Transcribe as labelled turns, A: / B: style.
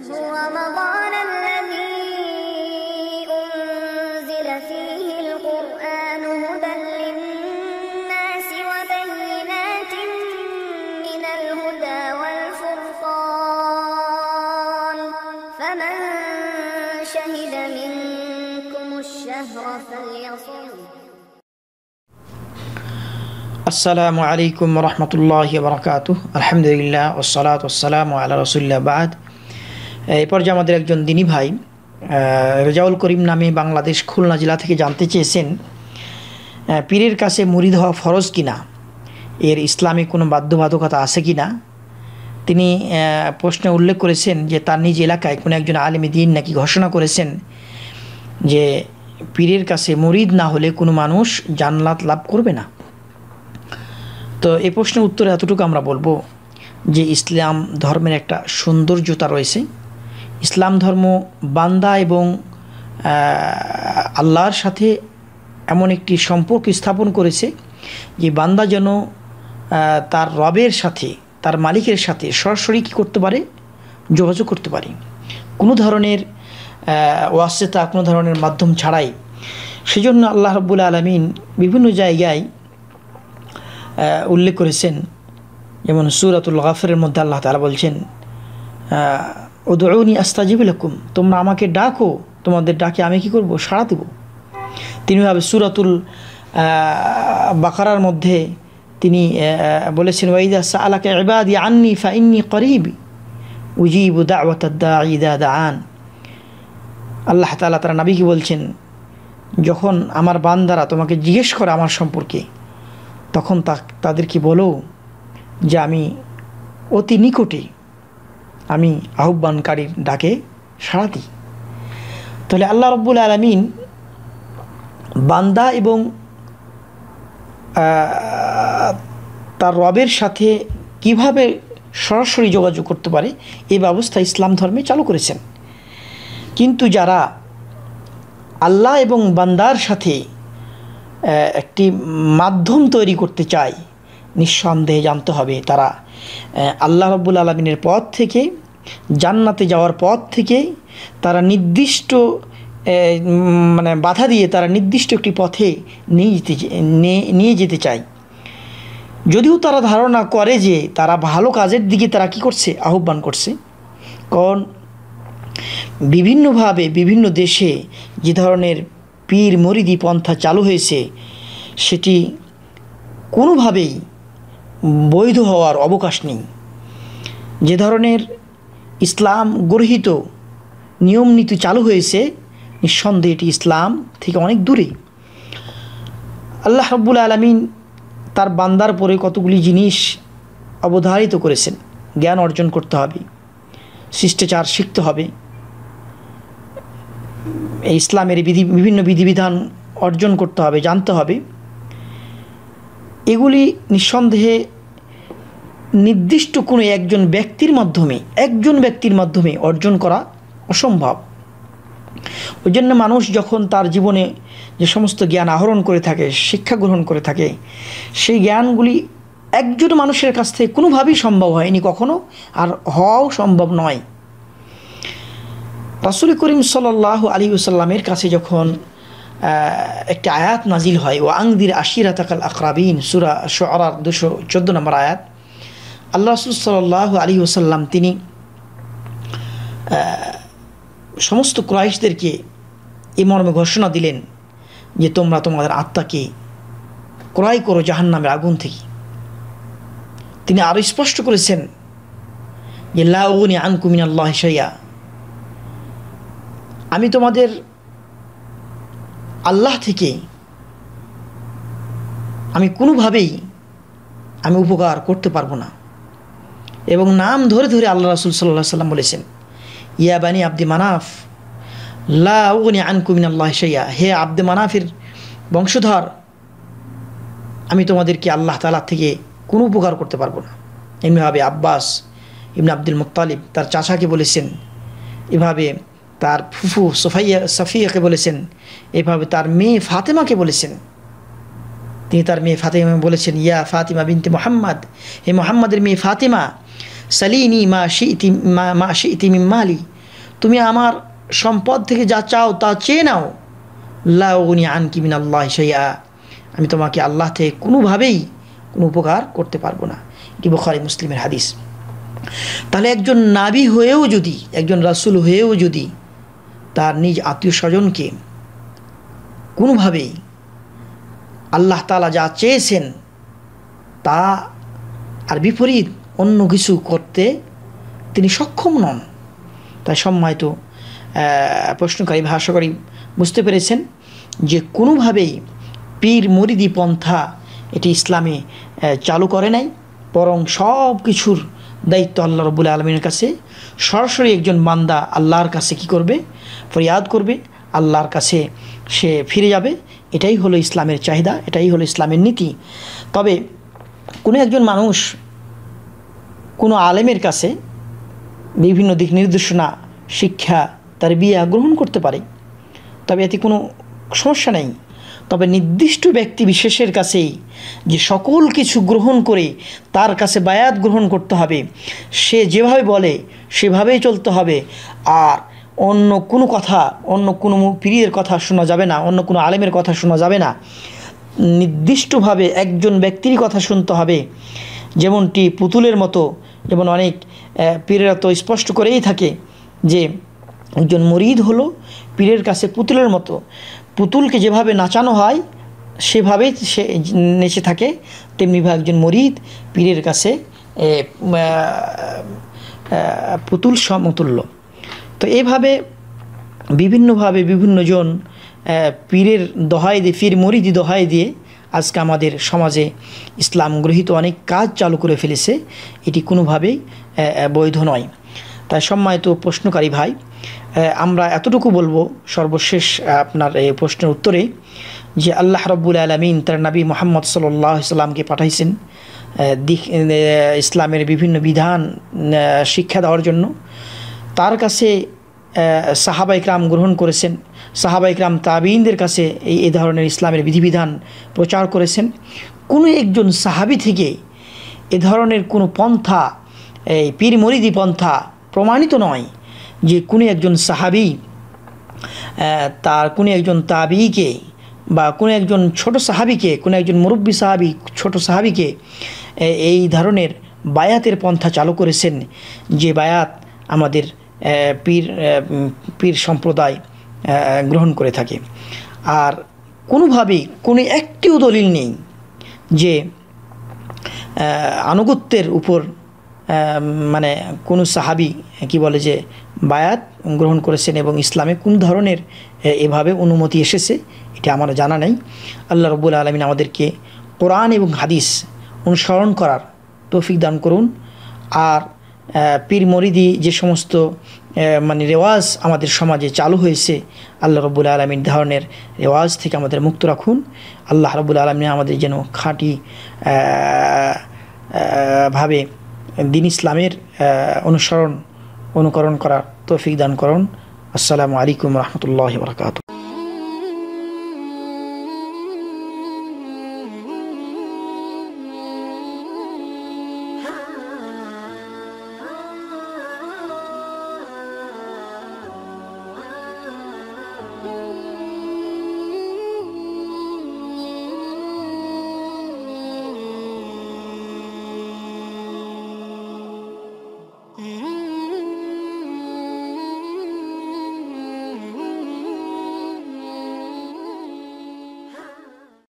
A: رمضان الذي أنزل فيه القرآن هدى للناس وبينات من الهدى والفرقان فمن شهد منكم الشهر فليصوم السلام عليكم ورحمة الله وبركاته الحمد لله والصلاة والسلام على رسول الله بعد এরপর পর্যায়ে আমাদের একজন দিনী ভাই রেজাউল করিম নামে বাংলাদেশ খুলনা জেলা থেকে জানতে চেয়েছেন পীরের কাছে মুরিদ হওয়া ফরজ কিনা এর ইসলামে কোনো বাধ্যবাধকতা আছে কি না তিনি প্রশ্নে উল্লেখ করেছেন যে তার নিজ এলাকায় কোনো একজন আলেম দিন নাকি ঘোষণা করেছেন যে পীরের কাছে মুরিদ না হলে কোনো মানুষ জানলাত লাভ করবে না তো এ প্রশ্নের উত্তরে এতটুকু আমরা বলবো যে ইসলাম ধর্মের একটা সৌন্দর্যতা রয়েছে ইসলাম ধর্ম বান্দা এবং আল্লাহর সাথে এমন একটি সম্পর্ক স্থাপন করেছে যে বান্দা যেন তার রবের সাথে তার মালিকের সাথে সরাসরি কী করতে পারে যোগাযোগ করতে পারে কোনো ধরনের ওয়াসেতা কোনো ধরনের মাধ্যম ছাড়াই সেজন্য আল্লাহ রব্বুল আলমিন বিভিন্ন জায়গায় উল্লেখ করেছেন যেমন সুরাতুল গাফরের মধ্যে আল্লাহ তালা বলছেন ও দৌড়নি আস্তাজিবিলাকুম তোমরা আমাকে ডাকো তোমাদের ডাকে আমি কি করব সাড়া দেব তিনি ভাবে সুরাতুল বাকারার মধ্যে তিনি বলেছেন ওয়াইদা সালাকে এবাদি আননি ফা ইন্নি করিব উজিবু দাওয়াতদ্দা ইদা আন আল্লাহ তালা তারা নাবিকে বলছেন যখন আমার বান্দারা তোমাকে জিজ্ঞেস করে আমার সম্পর্কে তখন তা তাদেরকে বলো যে আমি অতি নিকটে আমি আহ্বানকারীর ডাকে সাড়া দিই তাহলে আল্লাহ রব্বুল আলমিন বান্দা এবং তার রবের সাথে কিভাবে সরাসরি যোগাযোগ করতে পারে এই ব্যবস্থা ইসলাম ধর্মে চালু করেছেন কিন্তু যারা আল্লাহ এবং বান্দার সাথে একটি মাধ্যম তৈরি করতে চায় নিঃসন্দেহে জানতে হবে তারা আল্লাহ রব্বুল আলমিনের পথ থেকে জান্নাতে যাওয়ার পথ থেকে তারা নির্দিষ্ট মানে বাধা দিয়ে তারা নির্দিষ্ট একটি পথে নিয়ে যেতে নিয়ে যেতে চায় যদিও তারা ধারণা করে যে তারা ভালো কাজের দিকে তারা কি করছে আহ্বান করছে কারণ বিভিন্নভাবে বিভিন্ন দেশে যে ধরনের পীর মরিদি পন্থা চালু হয়েছে সেটি কোনোভাবেই বৈধ হওয়ার অবকাশ নেই যে ধরনের ইসলাম গর্হিত নিয়ম নীতি চালু হয়েছে নিঃসন্দেহে এটি ইসলাম থেকে অনেক দূরে আল্লাহ রব্বুল আলমিন তার বান্দার পরে কতগুলি জিনিস অবধারিত করেছেন জ্ঞান অর্জন করতে হবে শিষ্টাচার শিখতে হবে ইসলামের বিধি বিভিন্ন বিধিবিধান অর্জন করতে হবে জানতে হবে এগুলি নিঃসন্দেহে নির্দিষ্ট কোনো একজন ব্যক্তির মাধ্যমে একজন ব্যক্তির মাধ্যমে অর্জন করা অসম্ভব ওই জন্য মানুষ যখন তার জীবনে যে সমস্ত জ্ঞান আহরণ করে থাকে শিক্ষা গ্রহণ করে থাকে সেই জ্ঞানগুলি একজন মানুষের কাছ থেকে কোনোভাবেই সম্ভব হয়নি কখনো আর হওয়াও সম্ভব নয় রাসুল করিম সাল্লাহ আলী সাল্লামের কাছে যখন একটি আয়াত নাজিল হয় ও আংদির আশিরা তাকাল আকরাবিন সুরা শোয়ার দুশো চোদ্দো নম্বর আয়াত আল্লাহ রসুল আলী ওসাল্লাম তিনি সমস্ত ক্রাইশদেরকে এই মর্মে ঘোষণা দিলেন যে তোমরা তোমাদের আত্মাকে ক্রয় করো জাহান নামের আগুন থেকে তিনি আরও স্পষ্ট করেছেন যে লাউনি আনকুমিন আল্লাহ সাইয়া আমি তোমাদের আল্লাহ থেকে আমি কোনোভাবেই আমি উপকার করতে পারবো না এবং নাম ধরে ধরে আল্লাহ রাসুল সাল্লাহ সাল্লাম বলেছেন ইয়াবানি আব্দি মানাফ লাউনি কুমিন আল্লাহ সাইয়া হে আব্দে মানাফের বংশধর আমি তোমাদেরকে আল্লাহ তালা থেকে কোনো উপকার করতে পারবো না এমনিভাবে আব্বাস ইমন আব্দুল মুক্তালিব তার চাচাকে বলেছেন এভাবে তার ফুফু সফাইয়া সাফিয়াকে বলেছেন এভাবে তার মেয়ে ফাতেমাকে বলেছেন তিনি তার মেয়ে ফাতেমা বলেছেন ইয়া ফাতিমা বিনতে মোহাম্মদ হে মোহাম্মদের মেয়ে ফাতেমা সালিনি মা শি ইতি মা শি ইতি মালি তুমি আমার সম্পদ থেকে যা চাও তা চেয়ে নাও লাউনি কি মিন আল্লাহ সৈয়া আমি তোমাকে আল্লাহ থেকে কোনোভাবেই কোনো উপকার করতে পারবো না এটি বোখারি মুসলিমের হাদিস তাহলে একজন নাবি হয়েও যদি একজন রাসুল হয়েও যদি তার নিজ আত্মীয় স্বজনকে কোনোভাবেই আল্লাহ তালা যা চেয়েছেন তা আর বিপরীত অন্য কিছু করতে তিনি সক্ষম নন তাই সম্মানিত প্রশ্নকারী ভাষ্যকারী বুঝতে পেরেছেন যে কোনোভাবেই পীর মরিদি পন্থা এটি ইসলামে চালু করে নাই বরং সব কিছুর দায়িত্ব আল্লাহ রবুল আলমীর কাছে সরাসরি একজন মান্দা আল্লাহর কাছে কি করবে ফরিয়াদ করবে আল্লাহর কাছে সে ফিরে যাবে এটাই হলো ইসলামের চাহিদা এটাই হলো ইসলামের নীতি তবে কোনো একজন মানুষ কোনো আলেমের কাছে বিভিন্ন দিক নির্দেশনা শিক্ষা তার বিয়া গ্রহণ করতে পারে তবে এতে কোনো সমস্যা নেই তবে নির্দিষ্ট ব্যক্তি বিশেষের কাছেই যে সকল কিছু গ্রহণ করে তার কাছে বায়াত গ্রহণ করতে হবে সে যেভাবে বলে সেভাবেই চলতে হবে আর অন্য কোনো কথা অন্য কোনো পীরের কথা শোনা যাবে না অন্য কোনো আলেমের কথা শোনা যাবে না নির্দিষ্টভাবে একজন ব্যক্তির কথা শুনতে হবে যেমনটি পুতুলের মতো যেমন অনেক পীরেরা তো স্পষ্ট করেই থাকে যে একজন মরিদ হলো পীরের কাছে পুতুলের মতো পুতুলকে যেভাবে নাচানো হয় সেভাবে সে নেচে থাকে তেমনিভাবে একজন মরিদ পীরের কাছে পুতুল সমতুল্য তো এভাবে বিভিন্নভাবে বিভিন্নজন পীরের দহায় দিয়ে পীর মরিদি দহায় দিয়ে আজকে আমাদের সমাজে ইসলাম গৃহীত অনেক কাজ চালু করে ফেলেছে এটি কোনোভাবেই বৈধ নয় তাই সম্মানিত প্রশ্নকারী ভাই আমরা এতটুকু বলবো সর্বশেষ আপনার এই প্রশ্নের উত্তরে যে আল্লাহ রব্বুল আলমিন তার নবী মোহাম্মদ সাল্লাহ পাঠাইছেন দিক ইসলামের বিভিন্ন বিধান শিক্ষা দেওয়ার জন্য তার কাছে সাহাবা ইকরাম গ্রহণ করেছেন সাহাবা ইকরাম তাবিনদের কাছে এই এ ধরনের ইসলামের বিধিবিধান প্রচার করেছেন কোনো একজন সাহাবি থেকে এ ধরনের কোনো পন্থা এই পীরমরিদি পন্থা প্রমাণিত নয় যে কোনো একজন সাহাবি তার কোনো একজন তাবিকে বা কোনো একজন ছোট সাহাবিকে কোনো একজন মুরব্বী সাহাবি ছোট সাহাবিকে এই ধরনের বায়াতের পন্থা চালু করেছেন যে বায়াত আমাদের পীর পীর সম্প্রদায় গ্রহণ করে থাকে আর কোনোভাবেই কোনো একটিও দলিল নেই যে আনুগত্যের উপর মানে কোনো সাহাবি কি বলে যে বায়াত গ্রহণ করেছেন এবং ইসলামে কোন ধরনের এভাবে অনুমতি এসেছে এটা আমার জানা নেই আল্লাহ রবুল আলমিন আমাদেরকে কোরআন এবং হাদিস অনুসরণ করার তৌফিক দান করুন আর পীর মরিদি যে সমস্ত মানে রেওয়াজ আমাদের সমাজে চালু হয়েছে আল্লাহ রবুল আলমীর ধরনের রেওয়াজ থেকে আমাদের মুক্ত রাখুন আল্লাহ রবুল আলমী আমাদের যেন খাঁটি ভাবে দিন ইসলামের অনুসরণ অনুকরণ করার তৌফিক দান করুন আসসালামু আলাইকুম রহমতুল্লাহ বরকাত